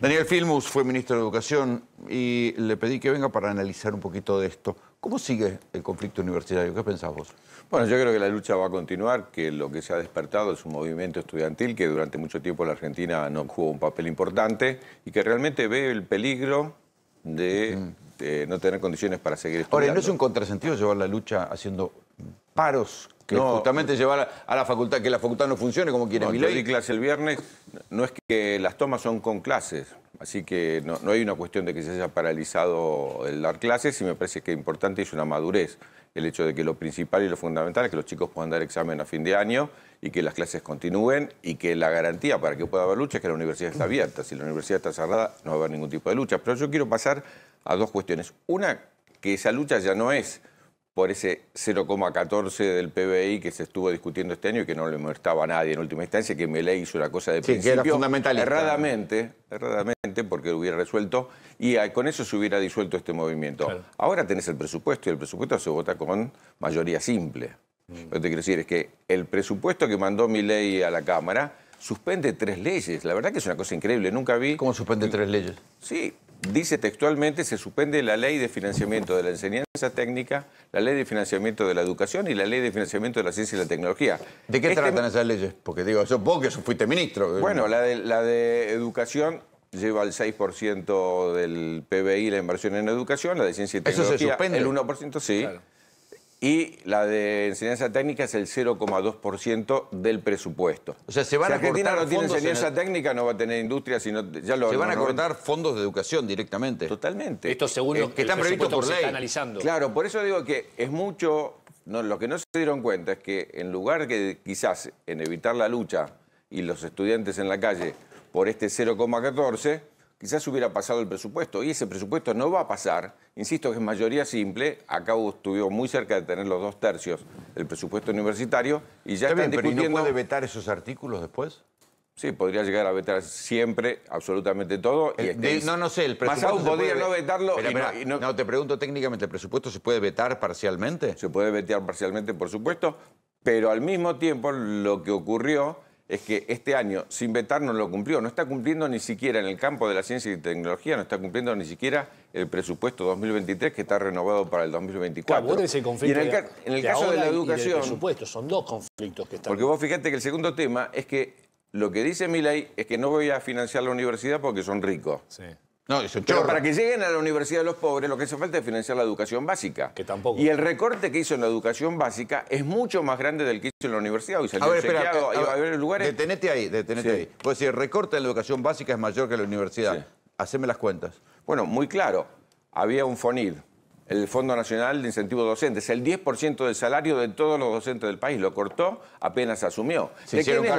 Daniel Filmus fue ministro de Educación y le pedí que venga para analizar un poquito de esto. ¿Cómo sigue el conflicto universitario? ¿Qué pensás vos? Bueno, yo creo que la lucha va a continuar, que lo que se ha despertado es un movimiento estudiantil que durante mucho tiempo la Argentina no jugó un papel importante y que realmente ve el peligro de, no tener condiciones para seguir estudiando. Ahora, ¿no es un contrasentido llevar la lucha haciendo que justamente llevar a, la facultad, que la facultad no funcione como quiere no, mi ley. Yo clase el viernes, no es que las tomas son con clases, así que no, hay una cuestión de que se haya paralizado el dar clases y me parece que importante es una madurez, el hecho de que lo principal y lo fundamental es que los chicos puedan dar examen a fin de año y que las clases continúen y que la garantía para que pueda haber lucha es que la universidad está abierta, si la universidad está cerrada no va a haber ningún tipo de lucha, pero yo quiero pasar a dos cuestiones. Una, que esa lucha ya no es por ese 0,14 del PBI que se estuvo discutiendo este año y que no le molestaba a nadie en última instancia, que Miley hizo la cosa de sí, Erradamente, erradamente, porque lo hubiera resuelto, y con eso se hubiera disuelto este movimiento. Ahora tenés el presupuesto y el presupuesto se vota con mayoría simple. Mm. Lo que te quiero decir es que el presupuesto que mandó ley a la Cámara suspende tres leyes. La verdad que es una cosa increíble, nunca vi... ¿Cómo suspende tres leyes? Sí, dice textualmente, se suspende la ley de financiamiento de la enseñanza técnica, la ley de financiamiento de la educación y la ley de financiamiento de la ciencia y la tecnología. ¿De qué tratan esas leyes? Porque digo, yo, vos que fuiste ministro. Bueno, la de, la de educación lleva el 6% del PBI la inversión en educación, la de ciencia y tecnología el 1%, sí y la de enseñanza técnica es el 0,2% del presupuesto. O sea, se van si a Argentina no tiene enseñanza técnica, no va a tener industria, sino ya lo Se van a cortar fondos de educación directamente. Totalmente. Esto según lo eh, que están previstos por ley. analizando. Claro, por eso digo que es mucho lo que no se dieron cuenta es que en lugar que quizás en evitar la lucha y los estudiantes en la calle por este 0,14 quizás hubiera pasado el presupuesto. Y ese presupuesto no va a pasar. Insisto que es mayoría simple. Acá estuvo muy cerca de tener los dos tercios del presupuesto universitario y ya Está están no puede vetar esos artículos después? Sí, podría llegar a vetar siempre absolutamente todo. Eh, no, no sé, el presupuesto. podría no vetarlo. no, te pregunto técnicamente, ¿el presupuesto se puede vetar parcialmente? Se puede vetar parcialmente, por supuesto, pero al mismo tiempo lo que ocurrió es que este año, sin vetar, no lo cumplió. No está cumpliendo ni siquiera en el campo de la ciencia y tecnología, no está cumpliendo ni siquiera el presupuesto 2023 que está renovado para el 2024. conflicto en el, caso de la educación... Por supuesto, son dos conflictos que están... Porque vos fíjate que el segundo tema es que lo que dice mi ley es que no voy a financiar la universidad porque son ricos. Sí. Pero para que lleguen a la Universidad de los Pobres, lo que hace falta es financiar la educación básica. Que tampoco. Y el recorte que hizo en la educación básica es mucho más grande del que hizo en la universidad. Hoy lugares. Detenete ahí, detenete ahí. Pues decir el recorte en la educación básica es mayor que la universidad, haceme las cuentas. Bueno, muy claro. Había un FONID, el Fondo Nacional de Incentivos Docentes, el 10% del salario de todos los docentes del país. Lo cortó apenas asumió. Se ¿De hicieron la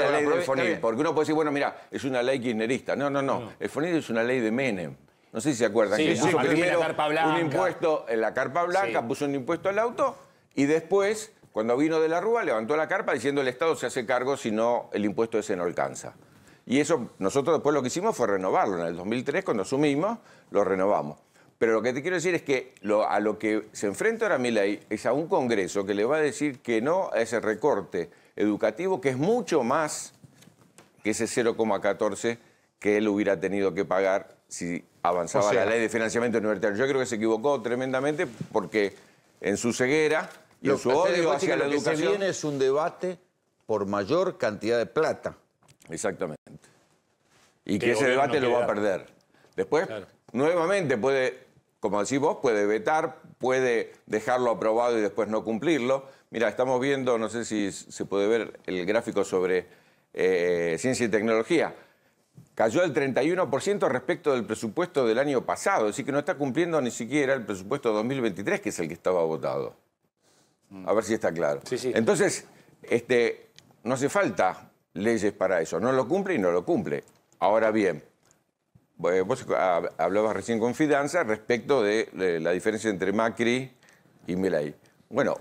Porque uno puede decir, bueno, mira, es una ley kirchnerista. No, no, no. El FONIL es una ley de Menem. No sé si se acuerdan. que puso un impuesto en eh, la carpa blanca, puso un impuesto al auto y después, cuando vino de la Rúa, levantó la carpa diciendo el Estado se hace cargo si no el impuesto ese no alcanza. Y eso nosotros después lo que hicimos fue renovarlo. En el 2003, cuando asumimos, lo renovamos. Pero lo que te quiero decir es que a lo que se enfrenta ahora Milay es a un Congreso que le va a decir que no a ese recorte educativo, que es mucho más que ese 0,14 que él hubiera tenido que pagar si avanzaba la ley de financiamiento universitario. Yo creo que se equivocó tremendamente porque en su ceguera y en su odio hacia la lo Que viene es un debate por mayor cantidad de plata. Exactamente. Y que, ese debate lo va a perder. Después, nuevamente puede como decís vos, puede vetar, puede dejarlo aprobado y después no cumplirlo. Mira, estamos viendo, no sé si se puede ver el gráfico sobre eh, ciencia y tecnología. Cayó el 31% respecto del presupuesto del año pasado, así que no está cumpliendo ni siquiera el presupuesto 2023, que es el que estaba votado. Mm. A ver si está claro. Entonces, este, no hace falta leyes para eso. No lo cumple y no lo cumple. Ahora bien, eh, vos hablabas recién con Fidanza respecto de la diferencia entre Macri y Milei. Bueno,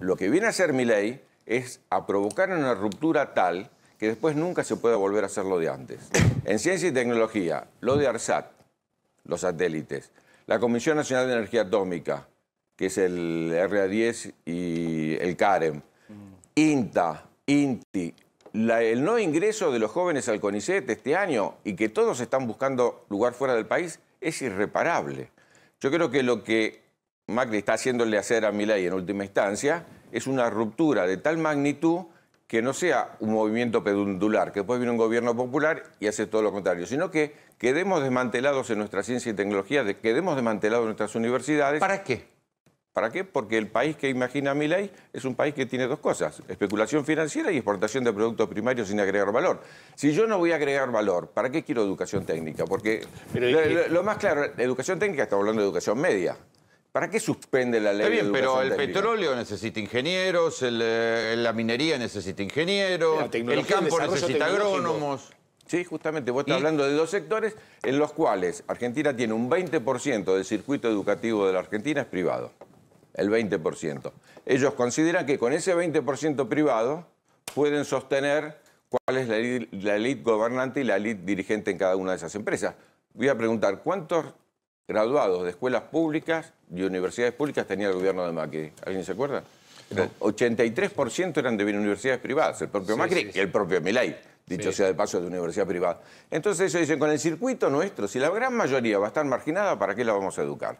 lo que viene a hacer Milei es a provocar una ruptura tal que después nunca se pueda volver a hacer lo de antes. En ciencia y tecnología, lo de ARSAT, los satélites, la Comisión Nacional de Energía Atómica, que es el RA10 y el CAREM, mm. INTA, INTI, el no ingreso de los jóvenes al CONICET este año y que todos están buscando lugar fuera del país es irreparable. Yo creo que lo que Macri está haciéndole hacer a Milay en última instancia es una ruptura de tal magnitud que no sea un movimiento pedundular, que después viene un gobierno popular y hace todo lo contrario, sino que quedemos desmantelados en nuestra ciencia y tecnología, quedemos desmantelados en nuestras universidades. ¿Para qué? ¿Para qué? Porque el país que imagina mi ley es un país que tiene dos cosas, especulación financiera y exportación de productos primarios sin agregar valor. Si yo no voy a agregar valor, ¿para qué quiero educación técnica? Porque lo, más claro, educación técnica, estamos hablando de educación media. ¿Para qué suspende la ley? Está bien, pero el petróleo necesita ingenieros, eh, la minería necesita ingenieros, el campo necesita agrónomos. Sí, justamente, vos estás hablando de dos sectores en los cuales Argentina tiene un 20% del circuito educativo de la Argentina es privado el 20%. Ellos consideran que con ese 20% privado pueden sostener cuál es la, elite gobernante y la elite dirigente en cada una de esas empresas. Voy a preguntar, ¿cuántos graduados de escuelas públicas y universidades públicas tenía el gobierno de Macri? ¿Alguien se acuerda? 83% eran de universidades privadas, el propio Macri y el propio Milei, dicho sea de paso, de universidad privada. Entonces ellos dicen, con el circuito nuestro, si la gran mayoría va a estar marginada, ¿para qué la vamos a educar?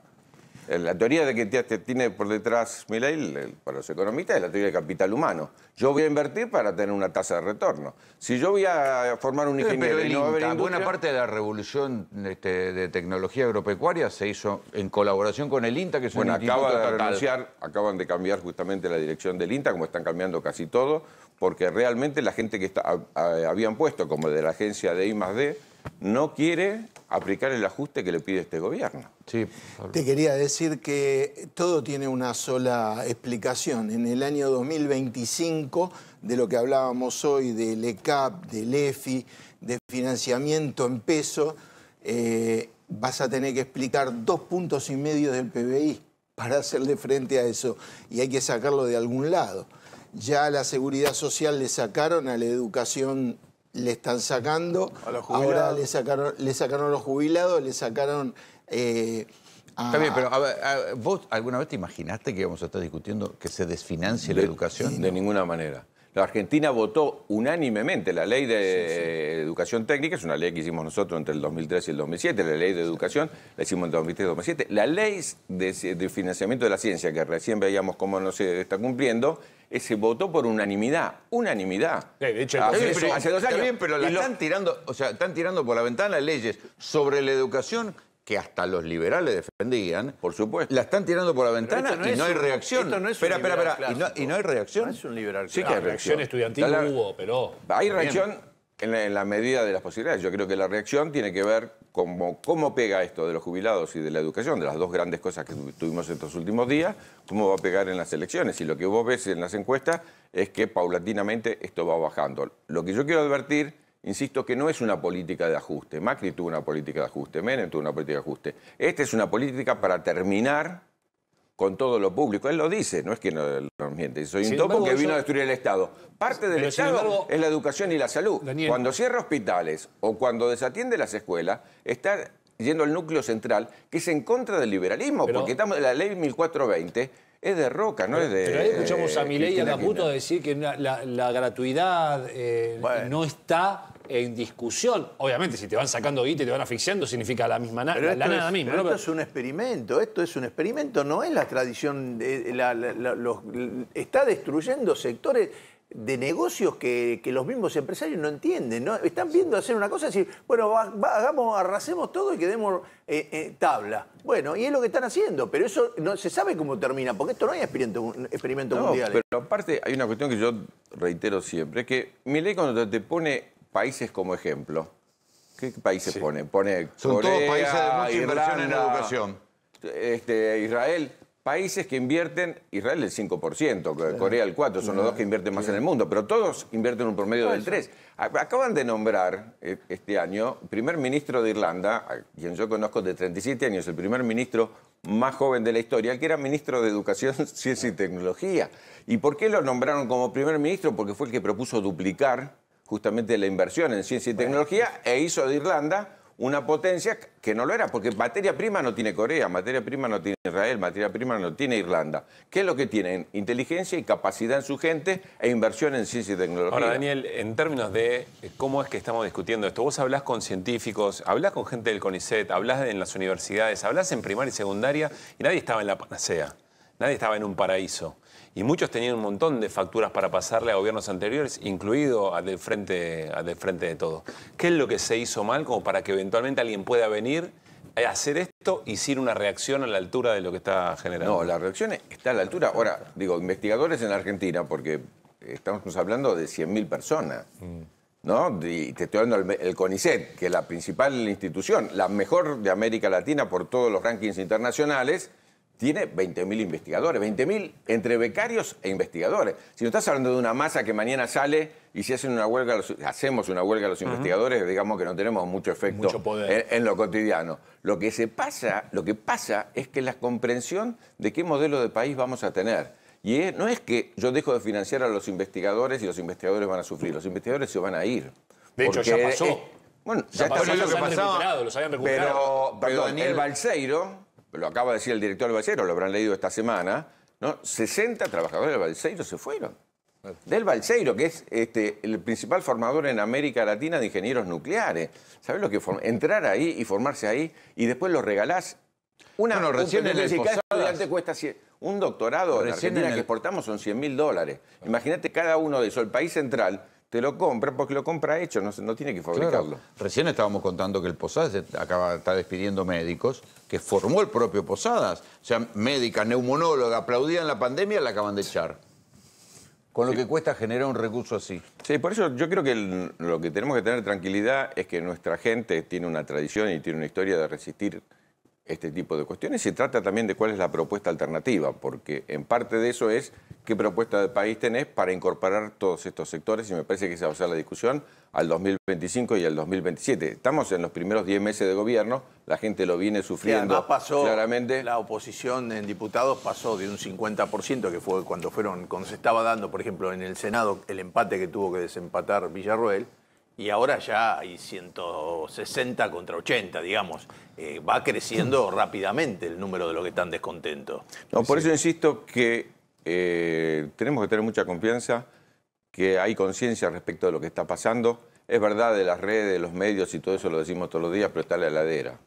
Eh, la teoría de que tiene por detrás ley para los economistas, es la teoría de capital humano. Yo voy a invertir para tener una tasa de retorno. Si yo voy a formar un eh, ingeniero de Buena parte de la revolución este, de tecnología agropecuaria se hizo en colaboración con el INTA, que es bueno, un acaba de acaban de cambiar justamente la dirección del INTA, como están cambiando casi todo, porque realmente la gente que está, habían puesto como de la agencia de I+D no quiere aplicar el ajuste que le pide este gobierno. Sí, Te quería decir que todo tiene una sola explicación. En el año 2025, de lo que hablábamos hoy, del ECAP, del EFI, de financiamiento en peso, eh, vas a tener que explicar dos puntos y medio del PBI para hacerle frente a eso. Y hay que sacarlo de algún lado. Ya la seguridad social le sacaron, a la educación le están sacando. Ahora le sacaron, le sacaron a los jubilados, le sacaron. Eh, pero ¿vos alguna vez te imaginaste que íbamos a estar discutiendo que se desfinancie la educación? De ninguna manera. La Argentina votó unánimemente la ley de educación técnica, es una ley que hicimos nosotros entre el 2003 y el 2007, la ley de educación la hicimos en el 2003 y 2007, la ley de financiamiento de la ciencia, que recién veíamos cómo no se está cumpliendo, ese votó por unanimidad. Unanimidad. de hecho, ah, hace, dos años. Bien, pero la están tirando, o sea, están tirando por la ventana leyes sobre la educación que hasta los liberales defendían. Por supuesto. La están tirando por la ventana y no hay reacción. es espera, espera, espera. Y no, hay reacción. es un liberal. Sí que hay reacción. estudiantil hubo, pero. Hay reacción en la, medida de las posibilidades. Yo creo que la reacción tiene que ver con cómo pega esto de los jubilados y de la educación, de las dos grandes cosas que tuvimos estos últimos días, cómo va a pegar en las elecciones. Y lo que vos ves en las encuestas es que paulatinamente esto va bajando. Lo que yo quiero advertir, insisto, que no es una política de ajuste. Macri tuvo una política de ajuste, Menem tuvo una política de ajuste. Esta es una política para terminar con todo lo público. Él lo dice, no es que no, miente. Soy un topo que vino a destruir el Estado. Parte del Estado es la educación y la salud. Cuando cierra hospitales o cuando desatiende las escuelas, está yendo al núcleo central, que es en contra del liberalismo, porque estamos, la ley 1420 es de Roca, no es de. Pero ahí escuchamos a eh, Milei y a Caputo decir que la, gratuidad eh, no está en discusión. Obviamente, si te van sacando guita y te van asfixiando, significa la misma nada, la, nada misma. Esto es un experimento, esto es un experimento, no es la tradición, está destruyendo sectores de negocios que, los mismos empresarios no entienden. ¿no? Están viendo hacer una cosa y decir, bueno, hagamos, arrasemos todo y quedemos eh, eh, tabla. Bueno, y es lo que están haciendo, pero eso no se sabe cómo termina, porque esto no es experimento, experimento mundial. ¿eh? Pero aparte hay una cuestión que yo reitero siempre, es que mi ley cuando te pone países como ejemplo. ¿Qué países pone? Pone Son todos países de mucha inversión en educación. Este, Israel, países que invierten, Israel el 5%, Corea el 4%, son los dos que invierten más en el mundo, pero todos invierten un promedio del 3%. Acaban de nombrar e, este año primer ministro de Irlanda, quien yo conozco de 37 años, el primer ministro más joven de la historia, que era ministro de Educación, Ciencia y Tecnología. ¿Y por qué lo nombraron como primer ministro? Porque fue el que propuso duplicar justamente la inversión en ciencia y tecnología e hizo de Irlanda una potencia que no lo era, porque materia prima no tiene Corea, materia prima no tiene Israel, materia prima no tiene Irlanda. ¿Qué es lo que tienen? Inteligencia y capacidad en su gente e inversión en ciencia y tecnología. Ahora, Daniel, en términos de eh, cómo es que estamos discutiendo esto, vos hablás con científicos, hablas con gente del CONICET, hablas en las universidades, hablas en primaria y secundaria y nadie estaba en la panacea, nadie estaba en un paraíso y muchos tenían un montón de facturas para pasarle a gobiernos anteriores, incluido al del frente, frente de todo. ¿Qué es lo que se hizo mal como para que eventualmente alguien pueda venir a eh, hacer esto y sin una reacción a la altura de lo que está generando? No, la reacción está a la altura. Ahora, digo, investigadores en Argentina, porque estamos hablando de 100.000 personas. Mm. ¿No? Y te estoy hablando del CONICET, que es la principal institución, la mejor de América Latina por todos los rankings internacionales, tiene 20.000 investigadores, 20.000 entre becarios e investigadores. Si no estás hablando de una masa que mañana sale y si hacen una huelga, hacemos una huelga a los investigadores, digamos que no tenemos mucho efecto En, lo cotidiano. Lo que, se pasa, lo que pasa es que la comprensión de qué modelo de país vamos a tener. Y no es que yo dejo de financiar a los investigadores y los investigadores van a sufrir, los investigadores se van a ir. De hecho, ya pasó. bueno, ya, pasó, lo que pasaba. Pero, Daniel, el Balseiro lo acaba de decir el director del Balseiro, lo habrán leído esta semana, ¿no? 60 trabajadores del Balseiro se fueron. Del Balseiro, que es este, el principal formador en América Latina de ingenieros nucleares. ¿Sabes lo que Entrar ahí y formarse ahí y después lo regalás. Una un, cuesta un doctorado en Argentina que exportamos son 100 mil dólares. Imagínate cada uno de esos. El país central te lo compra porque lo compra hecho, no, no tiene que fabricarlo. Recién estábamos contando que el Posadas acaba, está despidiendo médicos, que formó el propio Posadas. O sea, médicas, aplaudida aplaudían la pandemia, la acaban de echar. Con lo que cuesta generar un recurso así. Sí, por eso yo creo que lo que tenemos que tener tranquilidad es que nuestra gente tiene una tradición y tiene una historia de resistir este tipo de cuestiones. Se trata también de cuál es la propuesta alternativa, porque en parte de eso es qué propuesta de país tenés para incorporar todos estos sectores, y me parece que esa va a ser la discusión al 2025 y al 2027. Estamos en los primeros 10 meses de gobierno, la gente lo viene sufriendo. claramente. la oposición en diputados pasó de un 50%, que fue cuando fueron, cuando se estaba dando, por ejemplo, en el Senado, el empate que tuvo que desempatar Villarroel, y ahora ya hay 160 contra 80, digamos. Eh, va creciendo rápidamente el número de los que están descontentos. No, por eso insisto que eh, tenemos que tener mucha confianza, que hay conciencia respecto de lo que está pasando. Es verdad de las redes, de los medios y todo eso lo decimos todos los días, pero está la heladera.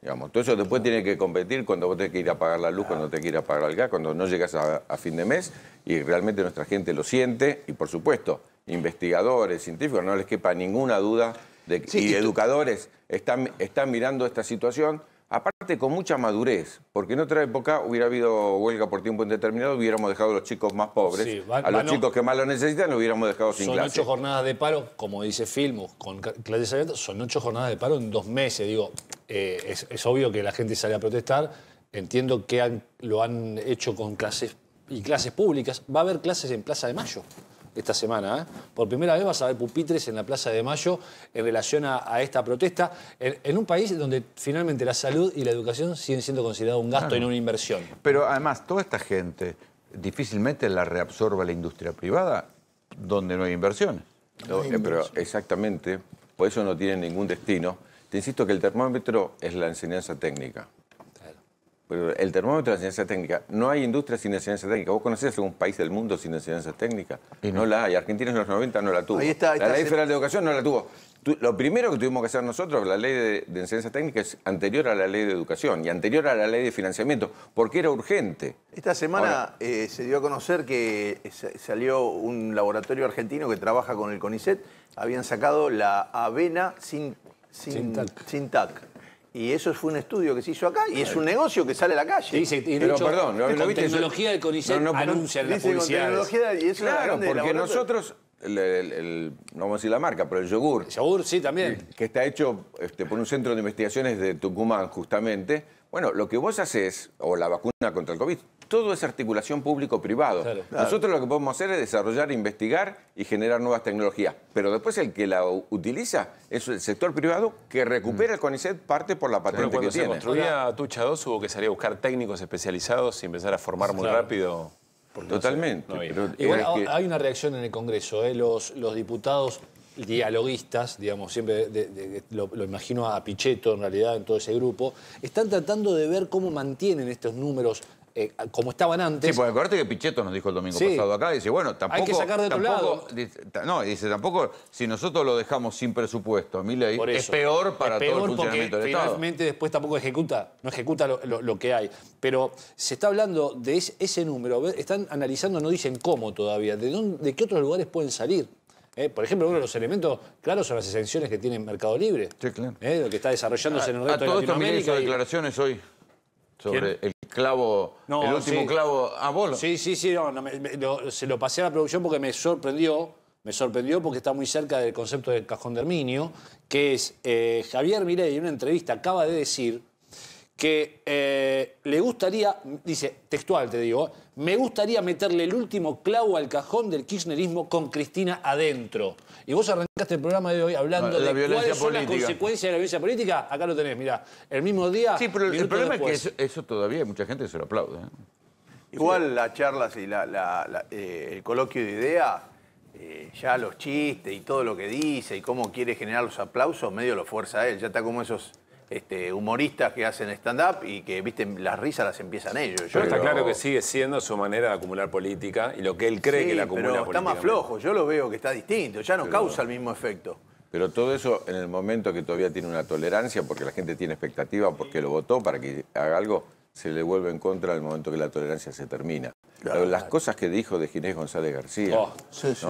Digamos. Todo eso después tiene que competir cuando vos tenés que ir a pagar la luz, cuando te que ir a pagar el gas, cuando no llegas a fin de mes y realmente nuestra gente lo siente y por supuesto investigadores, científicos, no les quepa ninguna duda, de, y, educadores están, mirando esta situación aparte con mucha madurez, porque en otra época hubiera habido huelga por tiempo indeterminado, hubiéramos dejado a los chicos más pobres, a los chicos que más lo necesitan, lo hubiéramos dejado sin Son ocho jornadas de paro, como dice Filmus, con clases abiertas, son ocho jornadas de paro en dos meses. Digo, eh, es, obvio que la gente sale a protestar, entiendo que lo han hecho con clases y clases públicas. Va a haber clases en Plaza de Mayo esta semana. ¿eh? Por primera vez vas a ver pupitres en la Plaza de Mayo en relación a, esta protesta, en, un país donde finalmente la salud y la educación siguen siendo considerados un gasto y no una inversión. Pero además, toda esta gente difícilmente la reabsorba la industria privada donde no hay inversión. Eh, pero exactamente, por eso no tiene ningún destino. Te insisto que el termómetro es la enseñanza técnica el termómetro de la ciencia técnica. No hay industria sin ciencia técnica. Vos conocés algún país del mundo sin enseñanza técnica. Y no. la hay. Argentina en los 90 no la tuvo. la ley federal de educación no la tuvo. Lo primero que tuvimos que hacer nosotros, la ley de, enseñanza técnica es anterior a la ley de educación y anterior a la ley de financiamiento, porque era urgente. Esta semana eh, se dio a conocer que eh, salió un laboratorio argentino que trabaja con el CONICET. Habían sacado la avena sin, sin, Sin tac y eso fue un estudio que se hizo acá y es un negocio que sale a la calle. Pero, perdón, ¿lo- lo tecnología del CONICET anuncia no, las Claro, porque nosotros, no vamos a decir la marca, pero el yogur, Yogur, sí, también. que está hecho este, por un centro de investigaciones de Tucumán, justamente, bueno, lo que vos haces, o la vacuna contra el COVID, todo es articulación público-privado. Nosotros lo que podemos hacer es desarrollar, investigar y generar nuevas tecnologías. Pero después el que la utiliza es el sector privado que recupera el mm. CONICET parte por la patente que tiene. Cuando se construía Tucha 2 hubo que salir a buscar técnicos especializados y empezar a formar muy rápido. Totalmente. Ah, hay. una reacción en el Congreso. ¿eh? los diputados dialoguistas, digamos, siempre lo, imagino a Pichetto en realidad en todo ese grupo, están tratando de ver cómo mantienen estos números eh, como estaban antes. Sí, porque acuérdate que Pichetto nos dijo el domingo pasado acá, dice, bueno, tampoco... Hay que sacar de otro lado. No, dice, tampoco, si nosotros lo dejamos sin presupuesto, mi es peor para todo el funcionamiento del Estado. finalmente después tampoco ejecuta, no ejecuta lo, que hay. Pero se está hablando de ese, ese número, están analizando, no dicen cómo todavía, de, dónde, de qué otros lugares pueden salir. Eh, por ejemplo, uno de los elementos claros son las exenciones que tiene Mercado Libre. Sí, claro. Eh, lo que está desarrollándose en el resto de Latinoamérica. Esto, declaraciones hoy sobre el clavo, el último clavo a ah, bolo. Sí, sí, sí, se lo pasé a la producción porque me sorprendió, me sorprendió porque está muy cerca del concepto del cajón de Herminio, que es eh, Javier Mirey en una entrevista acaba de decir que eh, le gustaría, dice textual te digo, ¿eh? me gustaría meterle el último clavo al cajón del kirchnerismo con Cristina adentro. Y vos arrancaste el programa de hoy hablando de cuáles son las consecuencias de la violencia política. Acá lo tenés, mirá, el mismo día. Sí, pero el problema es que eso, todavía hay mucha gente que se lo aplaude. ¿eh? Igual las charlas y el coloquio de idea, ya los chistes y todo lo que dice y cómo quiere generar los aplausos, medio lo fuerza él. Ya está como esos este, humoristas que hacen stand-up y que, viste, las risas las empiezan ellos. Pero, está claro que sigue siendo su manera de acumular política y lo que él cree que la acumula pero está más flojo, yo lo veo que está distinto, ya no causa el mismo efecto. Pero todo eso en el momento que todavía tiene una tolerancia, porque la gente tiene expectativa, porque lo votó para que haga algo, se le vuelve en contra al momento que la tolerancia se termina. las cosas que dijo de Ginés González García. Oh,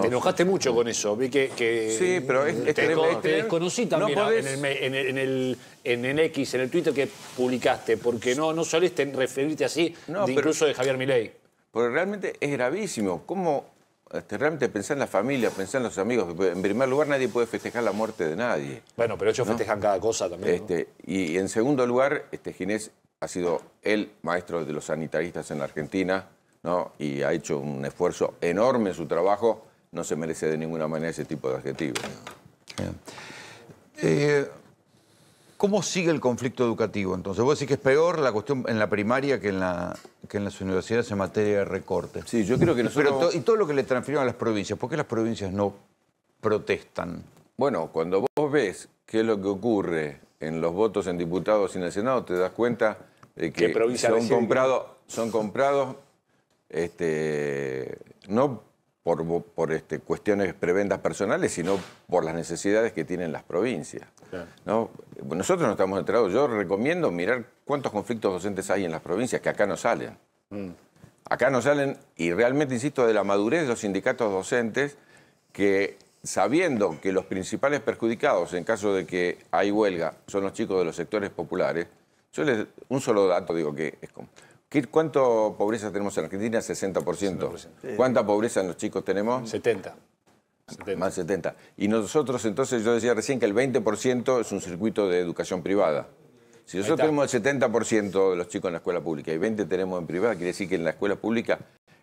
te enojaste mucho con eso. Vi que. sí, pero es, es te, desconocí también en, el, en, en, X, en el Twitter que publicaste, porque no, no referirte así, incluso de Javier Milei. Porque realmente es gravísimo. ¿Cómo este, realmente pensar en la familia, pensar en los amigos? En primer lugar, nadie puede festejar la muerte de nadie. Bueno, pero ellos festejan cada cosa también. Este, y, en segundo lugar, este, Ginés ha sido el maestro de los sanitaristas en la Argentina ¿no? y ha hecho un esfuerzo enorme en su trabajo, no se merece de ninguna manera ese tipo de adjetivos. Eh, ¿Cómo sigue el conflicto educativo entonces? ¿Vos decís que es peor la cuestión en la primaria que en, la, en las universidades en materia de recorte? Sí, yo creo que nosotros... Pero y todo lo que le transfirieron a las provincias, ¿por qué las provincias no protestan? Bueno, cuando vos ves qué es lo que ocurre en los votos en diputados y en el Senado, te das cuenta eh, que son comprados, son comprados este, no por, por este, cuestiones prebendas personales, sino por las necesidades que tienen las provincias. ¿no? Nosotros no estamos enterados. Yo recomiendo mirar cuántos conflictos docentes hay en las provincias, que acá no salen. Mm. Acá no salen, y realmente insisto, de la madurez de los sindicatos docentes que sabiendo que los principales perjudicados en caso de que hay huelga son los chicos de los sectores populares, yo les, un solo dato digo que es como... ¿Cuánto pobreza tenemos en Argentina? 60%. ¿Cuánta pobreza en los chicos tenemos? 70. Más 70. Y nosotros entonces, yo decía recién que el 20% es un circuito de educación privada. Si nosotros tenemos el 70% de los chicos en la escuela pública y 20 tenemos en privada, quiere decir que en la escuela pública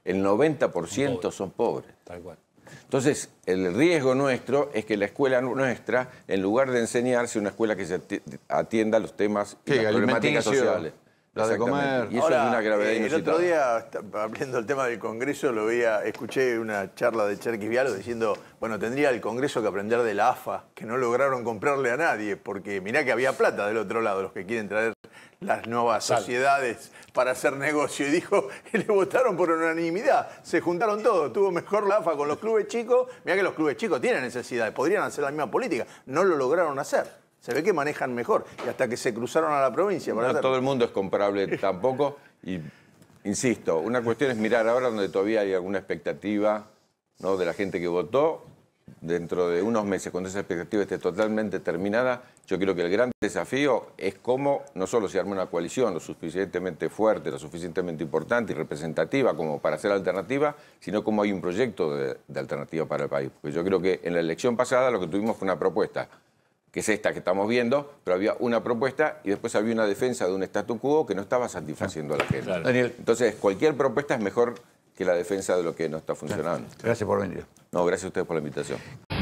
el 90% son pobres. Tal cual. Entonces, el riesgo nuestro es que la escuela nuestra, en lugar de enseñarse una escuela que se atienda los temas y las problemáticas sociales. La de comer. Y eso es una gravedad eh, El otro día, hablando el tema del Congreso, lo veía, escuché una charla de Cherkis Vialo diciendo, bueno, tendría el Congreso que aprender de la AFA, que no lograron comprarle a nadie, porque mirá que había plata del otro lado, los que quieren traer las nuevas sociedades para hacer negocio. Y dijo, que le votaron por unanimidad. Se juntaron todos. Tuvo mejor la AFA con los clubes chicos. Mira que los clubes chicos tienen necesidades. Podrían hacer la misma política. No lo lograron hacer. Se ve que manejan mejor. Y hasta que se cruzaron a la provincia. no todo el mundo es comparable tampoco. Y insisto, una cuestión es mirar ahora donde todavía hay alguna expectativa ¿no? de la gente que votó dentro de unos meses, cuando esa expectativa esté totalmente terminada, yo creo que el gran desafío es cómo no solo se arme una coalición lo suficientemente fuerte, lo suficientemente importante y representativa como para ser alternativa, sino cómo hay un proyecto de, alternativa para el país. Porque yo creo que en la elección pasada lo que tuvimos fue una propuesta, que es esta que estamos viendo, pero había una propuesta y después había una defensa de un statu quo que no estaba satisfaciendo a la gente. Daniel. Entonces, cualquier propuesta es mejor que la defensa de lo que no está funcionando. Gracias, por venir. No, gracias a ustedes por la invitación.